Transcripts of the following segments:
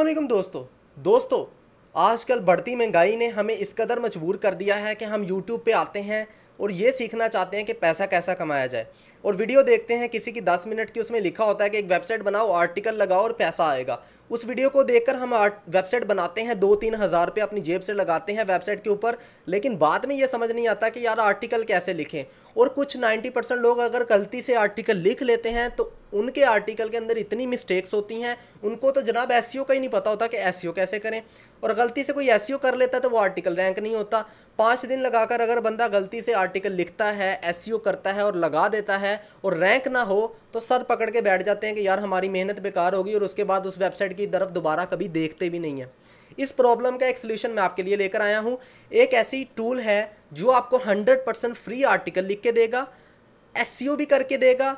अल्लाम दोस्तों दोस्तों आजकल बढ़ती महंगाई ने हमें इस कदर मजबूर कर दिया है कि हम YouTube पे आते हैं और ये सीखना चाहते हैं कि पैसा कैसा कमाया जाए और वीडियो देखते हैं किसी की 10 मिनट की उसमें लिखा होता है कि एक वेबसाइट बनाओ आर्टिकल लगाओ और पैसा आएगा उस वीडियो को देखकर हम वेबसाइट बनाते हैं दो तीन हज़ार रुपये अपनी जेब से लगाते हैं वेबसाइट के ऊपर लेकिन बाद में ये समझ नहीं आता कि यार आर्टिकल कैसे लिखें और कुछ नाइन्टी परसेंट लोग अगर गलती से आर्टिकल लिख लेते हैं तो उनके आर्टिकल के अंदर इतनी मिस्टेक्स होती हैं उनको तो जनाब एस e का ही नहीं पता होता कि एस e कैसे करें और गलती से कोई एस e कर लेता है तो वो आर्टिकल रैंक नहीं होता पाँच दिन लगाकर अगर बंदा गलती से आर्टिकल लिखता है एस करता है और लगा देता है और रैंक ना हो तो सर पकड़ के बैठ जाते हैं कि यार हमारी मेहनत बेकार होगी और उसके बाद उस वेबसाइट की तरफ दोबारा कभी देखते भी नहीं है इस प्रॉब्लम का एक सोल्यूशन मैं आपके लिए लेकर आया हूँ एक ऐसी टूल है जो आपको 100% फ्री आर्टिकल लिख के देगा एस भी करके देगा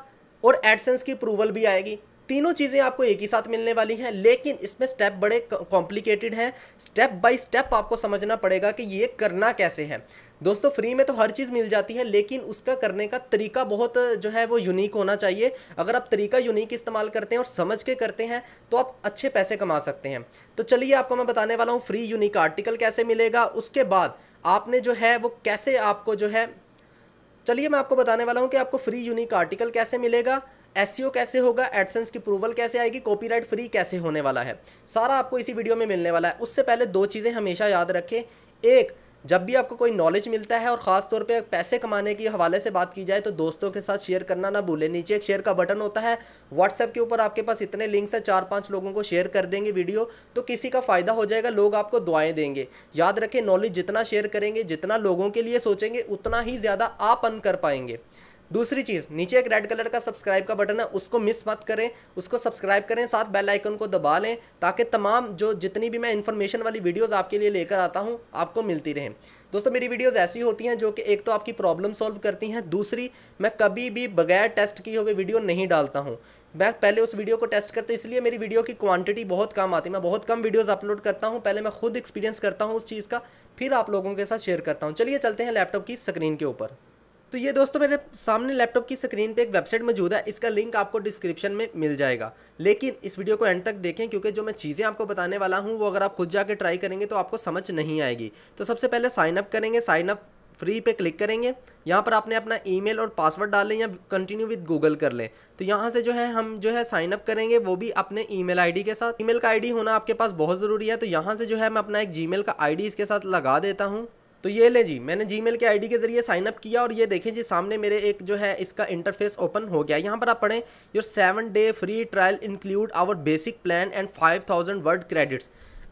और एडसेंस की अप्रूवल भी आएगी तीनों चीज़ें आपको एक ही साथ मिलने वाली हैं लेकिन इसमें स्टेप बड़े कॉम्प्लिकेटेड हैं स्टेप बाय स्टेप आपको समझना पड़ेगा कि ये करना कैसे है दोस्तों फ्री में तो हर चीज़ मिल जाती है लेकिन उसका करने का तरीका बहुत जो है वो यूनिक होना चाहिए अगर आप तरीका यूनिक इस्तेमाल करते हैं और समझ के करते हैं तो आप अच्छे पैसे कमा सकते हैं तो चलिए आपको मैं बताने वाला हूँ फ्री यूनिक आर्टिकल कैसे मिलेगा उसके बाद आपने जो है वो कैसे आपको जो है चलिए मैं आपको बताने वाला हूँ कि आपको फ्री यूनिक आर्टिकल कैसे मिलेगा एस e कैसे होगा एडसेंस की अप्रूवल कैसे आएगी कॉपीराइट फ्री कैसे होने वाला है सारा आपको इसी वीडियो में मिलने वाला है उससे पहले दो चीज़ें हमेशा याद रखें एक जब भी आपको कोई नॉलेज मिलता है और ख़ास तौर पे पैसे कमाने के हवाले से बात की जाए तो दोस्तों के साथ शेयर करना ना भूलें नीचे एक शेयर का बटन होता है व्हाट्सएप के ऊपर आपके पास इतने लिंक्स हैं चार पांच लोगों को शेयर कर देंगे वीडियो तो किसी का फ़ायदा हो जाएगा लोग आपको दुआएं देंगे याद रखें नॉलेज जितना शेयर करेंगे जितना लोगों के लिए सोचेंगे उतना ही ज़्यादा आप अन कर पाएंगे दूसरी चीज़ नीचे एक रेड कलर का सब्सक्राइब का बटन है उसको मिस मत करें उसको सब्सक्राइब करें साथ बेल आइकन को दबा लें ताकि तमाम जो जितनी भी मैं इन्फॉर्मेशन वाली वीडियोज़ आपके लिए लेकर आता हूँ आपको मिलती रहें दोस्तों मेरी वीडियोस ऐसी होती हैं जो कि एक तो आपकी प्रॉब्लम सॉल्व करती हैं दूसरी मैं कभी भी बगैर टेस्ट किए हुए वीडियो नहीं डालता हूँ मैं पहले उस वीडियो को टेस्ट करते इसलिए मेरी वीडियो की क्वांटिटी बहुत कम आती है मैं बहुत कम वीडियोस अपलोड करता हूँ पहले मैं खुद एक्सपीरियंस करता हूँ उस चीज़ का फिर आप लोगों के साथ शेयर करता हूँ चलिए चलते हैं लैपटॉप की स्क्रीन के ऊपर तो ये दोस्तों मेरे सामने लैपटॉप की स्क्रीन पे एक वेबसाइट मौजूद है इसका लिंक आपको डिस्क्रिप्शन में मिल जाएगा लेकिन इस वीडियो को एंड तक देखें क्योंकि जो मैं चीज़ें आपको बताने वाला हूँ वो अगर आप खुद जाके ट्राई करेंगे तो आपको समझ नहीं आएगी तो सबसे पहले साइन अप करेंगे साइन अप फ्री पे क्लिक करेंगे यहाँ पर आपने अपना ईमेल और पासवर्ड डाल लें या कंटिन्यू विद गूगल कर लें तो यहाँ से जो है हम जो है साइन अप करेंगे वो भी अपने ईमेल आईडी के साथ ईमेल का आईडी होना आपके पास बहुत ज़रूरी है तो यहाँ से जो है मैं अपना एक जीमेल का आईडी इसके साथ लगा देता हूँ तो ये लें जी मैंने जी के आईडी के जरिए साइन अप किया और ये देखें जी सामने मेरे एक जो है इसका इंटरफेस ओपन हो गया यहाँ पर आप पढ़ें your seven day free trial include our basic plan and five thousand word credits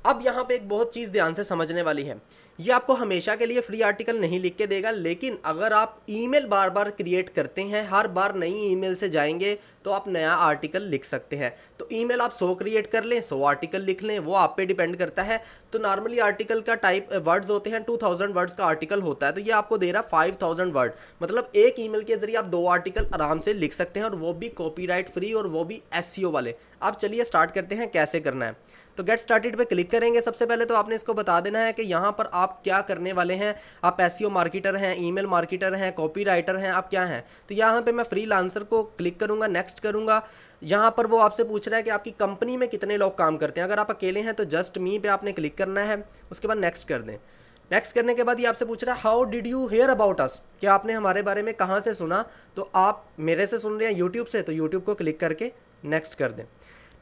अब यहाँ पे एक बहुत चीज़ ध्यान से समझने वाली है ये आपको हमेशा के लिए फ्री आर्टिकल नहीं लिख के देगा लेकिन अगर आप ईमेल बार बार क्रिएट करते हैं हर बार नई ईमेल से जाएंगे तो आप नया आर्टिकल लिख सकते हैं तो ईमेल आप सो क्रिएट कर लें सो आर्टिकल लिख लें वो आप पे डिपेंड करता है तो नॉर्मली आर्टिकल का टाइप वर्ड्स होते हैं टू वर्ड्स का आर्टिकल होता है तो ये आपको दे रहा है थाउजेंड वर्ड मतलब एक ई के ज़रिए आप दो आर्टिकल आराम से लिख सकते हैं और वो भी कॉपी फ्री और वो भी एस e वाले अब चलिए स्टार्ट करते हैं कैसे करना है तो गेट स्टार्टेड पे क्लिक करेंगे सबसे पहले तो आपने इसको बता देना है कि यहाँ पर आप क्या करने वाले हैं आप एस मार्केटर e हैं ईमेल मार्केटर हैं कॉपी राइटर हैं आप क्या हैं तो यहाँ पर मैं फ्री को क्लिक करूँगा नेक्स्ट करूँगा यहाँ पर वो आपसे पूछ रहा है कि आपकी कंपनी में कितने लोग काम करते हैं अगर आप अकेले हैं तो जस्ट मी पे आपने क्लिक करना है उसके बाद नेक्स्ट कर दें नेक्स्ट करने के बाद ये आपसे पूछ रहा है how did you hear about us कि आपने हमारे बारे में कहाँ से सुना तो आप मेरे से सुन रहे हैं यूट्यूब से तो यूट्यूब को क्लिक करके नेक्स्ट कर दें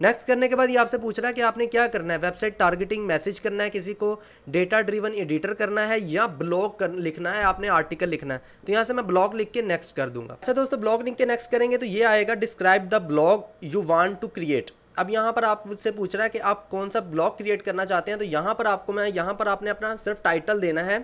नेक्स्ट करने के बाद ये आपसे पूछ रहा है कि आपने क्या करना है वेबसाइट टारगेटिंग मैसेज करना है किसी को डेटा ड्रिवन एडिटर करना है या ब्लॉग लिखना है आपने आर्टिकल लिखना है तो यहाँ से मैं ब्लॉग लिख के नेक्स्ट कर दूंगा अच्छा दोस्तों ब्लॉग लिख के नेक्स्ट करेंगे तो ये आएगा describe the blog you want to create अब यहाँ पर आप मुझसे पूछ रहा है कि आप कौन सा ब्लॉग क्रिएट करना चाहते हैं तो यहाँ पर आपको मैं यहाँ पर आपने अपना सिर्फ टाइटल देना है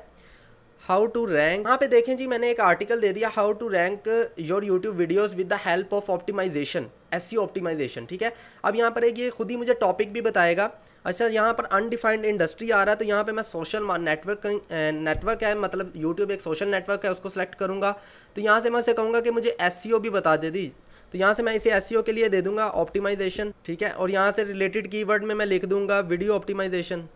हाउ टू रैंक यहाँ पे देखें जी मैंने एक आर्टिकल दे दिया how to rank your YouTube videos with the help of optimization S C optimization ठीक है अब यहाँ पर एक ये खुद ही मुझे टॉपिक भी बताएगा अच्छा यहाँ पर अनडिफाइंड इंडस्ट्री आ रहा है तो यहाँ पे मैं सोशल नेटवर्क नेटवर्क है मतलब यूट्यूब एक सोशल नेटवर्क है उसको सेलेक्ट करूँगा तो यहाँ से मैं उसे कहूँगा कि मुझे एस e भी बता दे दी तो यहाँ से मैं इसे एस e के लिए दे दूँगा ऑप्टिमाइजेशन ठीक है और यहाँ से रिलेटेड कीवर्ड में मैं लिख दूँगा video optimization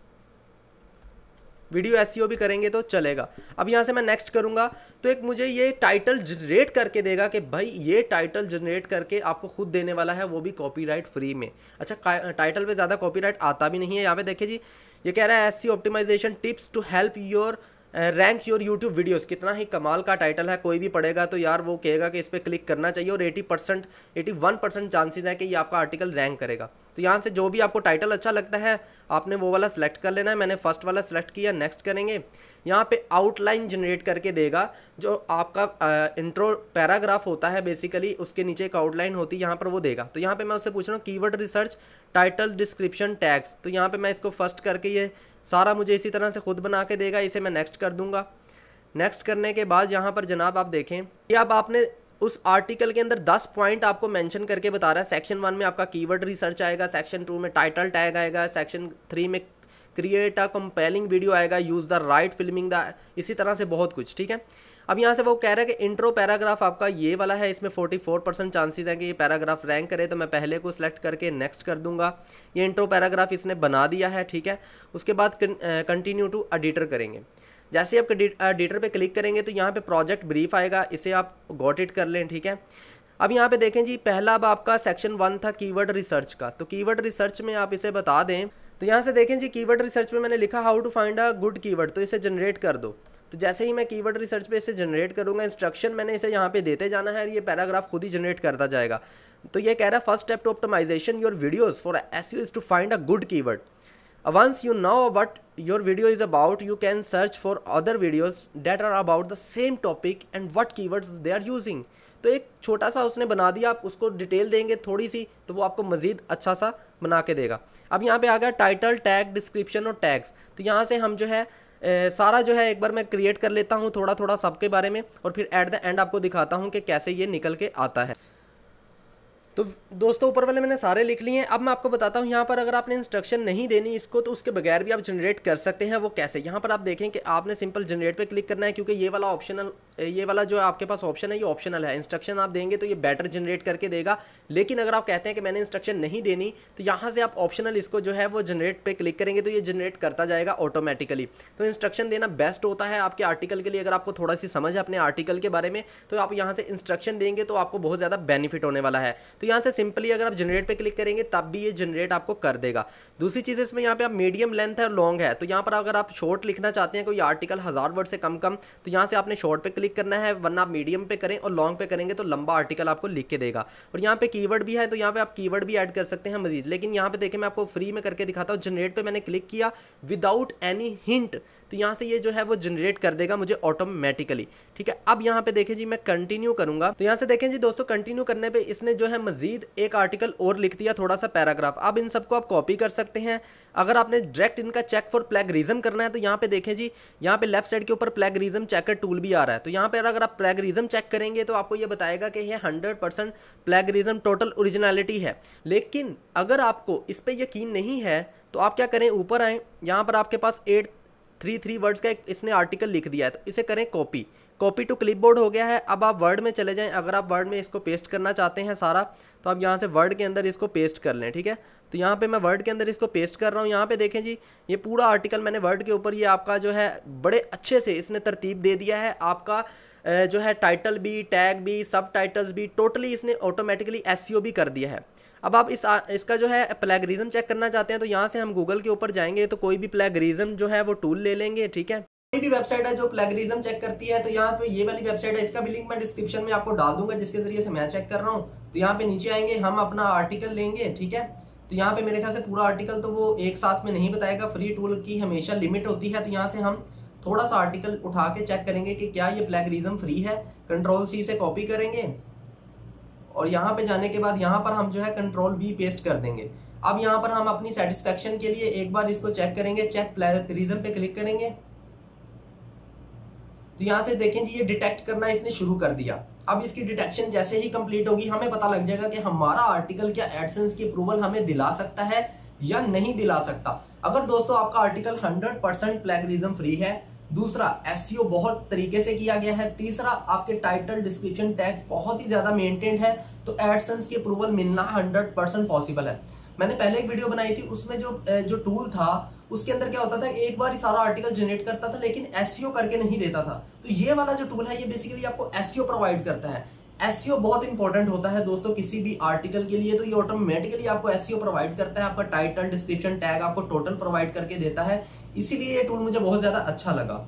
video S e भी करेंगे तो चलेगा अब यहाँ से मैं नेक्स्ट करूँगा तो एक मुझे ये टाइटल जनरेट करके देगा कि भाई ये टाइटल जनरेट करके आपको खुद देने वाला है वो भी कॉपीराइट फ्री में अच्छा टाइटल पे ज़्यादा कॉपीराइट आता भी नहीं है यहाँ पे देखिए जी ये कह रहा है S C optimization tips to help your rank your YouTube videos कितना ही कमाल का टाइटल है कोई भी पढ़ेगा तो यार वो कहेगा कि इस पर क्लिक करना चाहिए और eighty percent eighty one percent chances हैं कि ये आपका आर्टिकल रैंक करेगा तो यहाँ से जो भी आपको टाइटल अच्छा लगता है आपने वो वाला सेलेक्ट कर लेना है मैंने फर्स्ट वाला सेलेक्ट किया नेक्स्ट करेंगे यहाँ पे आउटलाइन जनरेट करके देगा जो आपका इंट्रो पैराग्राफ होता है बेसिकली उसके नीचे एक आउटलाइन होती है यहाँ पर वो देगा तो यहाँ पे मैं उससे पूछ रहा हूँ keyword research title description tags तो यहाँ पे मैं इसको फर्स्ट करके ये सारा मुझे इसी तरह से ख़ुद बना के देगा इसे मैं नेक्स्ट कर दूंगा नेक्स्ट करने के बाद यहाँ पर जनाब आप देखें कि अब आपने उस आर्टिकल के अंदर 10 पॉइंट आपको मेंशन करके बता रहा है सेक्शन वन में आपका कीवर्ड रिसर्च आएगा सेक्शन टू में टाइटल टैग आएगा सेक्शन थ्री में क्रिएट अ कंपेलिंग वीडियो आएगा use the right filming the इसी तरह से बहुत कुछ ठीक है अब यहाँ से वो कह रहा है कि इंट्रो पैराग्राफ आपका ये वाला है इसमें 44 परसेंट चांसेज हैं कि ये पैराग्राफ रैंक करे तो मैं पहले को सिलेक्ट करके नेक्स्ट कर दूंगा ये इंट्रो पैराग्राफ इसने बना दिया है ठीक है उसके बाद कंटिन्यू टू एडिटर करेंगे जैसे आप एडिटर पे क्लिक करेंगे तो यहाँ पर प्रोजेक्ट ब्रीफ आएगा इसे आप गॉट इट कर लें ठीक है अब यहाँ पर देखें जी पहला अब आपका सेक्शन वन था कीवर्ड रिसर्च का तो कीवर्ड रिसर्च में आप इसे बता दें तो यहाँ से देखें जी कीवर्ड रिसर्च में मैंने लिखा how to find a good keyword तो इसे जनरेट कर दो तो जैसे ही मैं कीवर्ड रिसर्च पे इसे जनरेट करूँगा इंस्ट्रक्शन मैंने इसे यहाँ पे देते जाना है और ये पैराग्राफ खुद ही जनरेट करता जाएगा तो ये कह रहा है first step to optimization your videos for S U is to find a good keyword once you what your video is about you can search for other videos that are about the same topic and what keyword they are using तो एक छोटा सा उसने बना दिया आप उसको detail देंगे थोड़ी सी तो वो आपको मज़ीद अच्छा सा बना के देगा अब यहाँ पे आ गया टाइटल टैग डिस्क्रिप्शन और टैग्स तो यहाँ से हम जो है सारा जो है एक बार मैं क्रिएट कर लेता हूँ थोड़ा थोड़ा सबके बारे में और फिर एट द एंड आपको दिखाता हूँ कि कैसे ये निकल के आता है तो दोस्तों ऊपर वाले मैंने सारे लिख लिए हैं अब मैं आपको बताता हूँ यहाँ पर अगर आपने इंस्ट्रक्शन नहीं देनी इसको तो उसके बगैर भी आप जनरेट कर सकते हैं वो कैसे यहाँ पर आप देखें कि आपने सिंपल जनरेट पे क्लिक करना है क्योंकि ये वाला ऑप्शनल ये वाला जो आपके पास ऑप्शन है ये ऑप्शनल है इंस्ट्रक्शन आप देंगे तो ये बेटर जनरेट करके देगा लेकिन अगर आप कहते हैं कि मैंने इंस्ट्रक्शन नहीं देनी तो यहाँ से आप ऑप्शनल इसको जो है वो जनरेट पर क्लिक करेंगे तो ये जनरेट करता जाएगा ऑटोमेटिकली तो इंस्ट्रक्शन देना बेस्ट होता है आपके आर्टिकल के लिए अगर आपको थोड़ा सी समझ है अपने आर्टिकल के बारे में तो आप यहाँ से इंस्ट्रक्शन देंगे तो आपको बहुत ज़्यादा बेनिफिट होने वाला है तो तो यहाँ से सिंपली अगर आप जनरेट पे क्लिक करेंगे तब भी ये जनरेट आपको कर देगा दूसरी चीज़ इसमें यहाँ पे आप मीडियम लेंथ है और लॉन्ग है तो यहाँ पर अगर आप शॉर्ट लिखना चाहते हैं कोई आर्टिकल हज़ार वर्ड से कम कम तो यहाँ से आपने शॉर्ट पे क्लिक करना है वरना आप मीडियम पे करें और लॉन्ग पे करेंगे तो लंबा आर्टिकल आपको लिख के देगा और यहाँ पे की भी है तो यहाँ पे आप की भी ऐड कर सकते हैं मजीद लेकिन यहाँ पे देखें मैं आपको फ्री में करके दिखाता हूँ जनरेट पर मैंने क्लिक किया विदाउट एनी हिंट तो यहाँ से ये जो है वो जनरेट कर देगा मुझे ऑटोमेटिकली ठीक है अब यहाँ पे देखें जी मैं कंटिन्यू करूंगा तो यहाँ से देखें जी दोस्तों कंटिन्यू करने पे इसने जो है मजीद एक आर्टिकल और लिख दिया थोड़ा सा पैराग्राफ अब इन सबको आप कॉपी कर सकते हैं अगर आपने डायरेक्ट इनका चेक फॉर प्लेगरिज्म करना है तो यहाँ पे देखें जी यहाँ पे लेफ्ट साइड के ऊपर प्लेगरिज्म चेकर टूल भी आ रहा है तो यहाँ पर अगर आप प्लेगरिज्म चेक करेंगे तो आपको ये बताएगा कि यह hundred percent plagiarism total originality है लेकिन अगर आपको इस पर यकीन नहीं है तो आप क्या करें ऊपर आएँ यहाँ पर आपके पास एट थ्री थ्री वर्ड्स का एक इसने आर्टिकल लिख दिया है तो इसे करें कॉपी कॉपी टू क्लिपबोर्ड हो गया है अब आप वर्ड में चले जाएं अगर आप वर्ड में इसको पेस्ट करना चाहते हैं सारा तो आप यहाँ से वर्ड के अंदर इसको पेस्ट कर लें ठीक है तो यहाँ पे मैं वर्ड के अंदर इसको पेस्ट कर रहा हूँ यहाँ पे देखें जी ये पूरा आर्टिकल मैंने वर्ड के ऊपर ये आपका जो है बड़े अच्छे से इसने तरतीब दे दिया है आपका जो है टाइटल भी टैग भी सब टाइटल्स भी टोटली इसने ऑटोमेटिकली एस e भी कर दिया है अब आप इस आ, इसका जो है प्लेगरिज्म चेक करना चाहते हैं तो यहाँ से हम गूगल के ऊपर जाएंगे तो कोई भी प्लेगरिज्म जो है वो टूल ले लेंगे ठीक है भी वेबसाइट है जो प्लेगरिज्म चेक करती है तो यहाँ पे ये वाली वेबसाइट है इसका भी लिंक मैं डिस्क्रिप्शन में आपको डाल दूंगा जिसके जरिए से मैं चेक कर रहा हूँ तो यहाँ पे नीचे आएंगे हम अपना आर्टिकल लेंगे ठीक है तो यहाँ पे मेरे ख्याल से पूरा आर्टिकल तो वो एक साथ में नहीं बताएगा फ्री टूल की हमेशा लिमिट होती है तो यहाँ से हम थोड़ा सा आर्टिकल उठा के चेक करेंगे कि क्या ये प्लेगरिज्म फ्री है कंट्रोल सी से कॉपी करेंगे और यहाँ पे जाने के बाद यहाँ पर हम जो है कंट्रोल बी पेस्ट कर देंगे अब यहाँ पर हम अपनी सेटिस्फेक्शन के लिए एक बार इसको चेक करेंगे चेक प्लेगरिज्म पे क्लिक करेंगे तो यहां से देखें जी ये डिटेक्ट करना इसने शुरू कर दिया अब इसकी डिटेक्शन जैसे ही कंप्लीट होगी हमें पता लग जाएगा कि हमारा आर्टिकल क्या एडसेंस की अप्रूवल हमें दिला सकता है या नहीं दिला सकता अगर दोस्तों आपका आर्टिकल 100 परसेंट प्लेगरिज्म फ्री है दूसरा एस e बहुत तरीके से किया गया है तीसरा आपके टाइटल डिस्क्रिप्शन टैक्स बहुत ही ज्यादा मेंटेन है तो एडसेंस की अप्रूवल मिलना हंड्रेड पॉसिबल है मैंने पहले एक वीडियो बनाई थी उसमें जो जो टूल था उसके अंदर क्या होता था एक बार ही सारा आर्टिकल जनरेट करता था लेकिन एस e करके नहीं देता था तो ये वाला जो टूल है ये बेसिकली आपको एस प्रोवाइड e करता है एस e बहुत इंपॉर्टेंट होता है दोस्तों किसी भी आर्टिकल के लिए तो ये ऑटोमेटिकली आपको एस प्रोवाइड करता है आपका टाइटल डिस्क्रिप्शन टैग आपको टोटल प्रोवाइड करके देता है इसीलिए ये टूल मुझे बहुत ज्यादा अच्छा लगा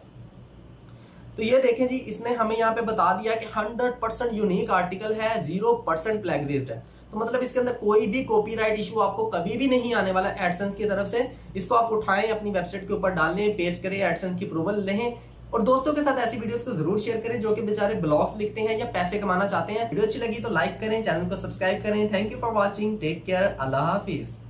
तो ये देखें जी इसने हमें यहाँ पे बता दिया कि 100 परसेंट यूनिक आर्टिकल है जीरो परसेंट प्लेगरिस्ट है तो मतलब इसके अंदर कोई भी कॉपीराइट इशू आपको कभी भी नहीं आने वाला एडसेंस की तरफ से इसको आप उठाएं अपनी वेबसाइट के ऊपर डालें पेस्ट करें एडसेंस की अप्रूवल लें और दोस्तों के साथ ऐसी वीडियोस को जरूर शेयर करें जो कि बेचारे ब्लॉग्स लिखते हैं या पैसे कमाना चाहते हैं वीडियो अच्छी लगी तो लाइक करें चैनल को सब्सक्राइब करें thank you for watching take care अल्लाह हाफिज़